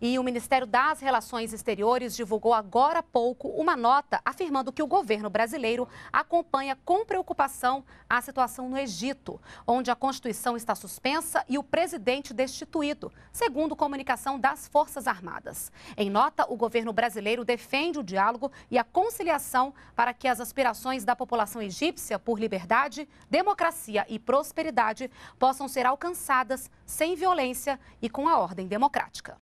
E o Ministério das Relações Exteriores divulgou agora há pouco uma nota afirmando que o governo brasileiro acompanha com preocupação a situação no Egito, onde a Constituição está suspensa e o presidente destituído, segundo comunicação das Forças Armadas. Em nota, o governo brasileiro defende o diálogo e a conciliação para que as aspirações da população egípcia por liberdade, democracia e prosperidade possam ser alcançadas sem violência e com a ordem democrática.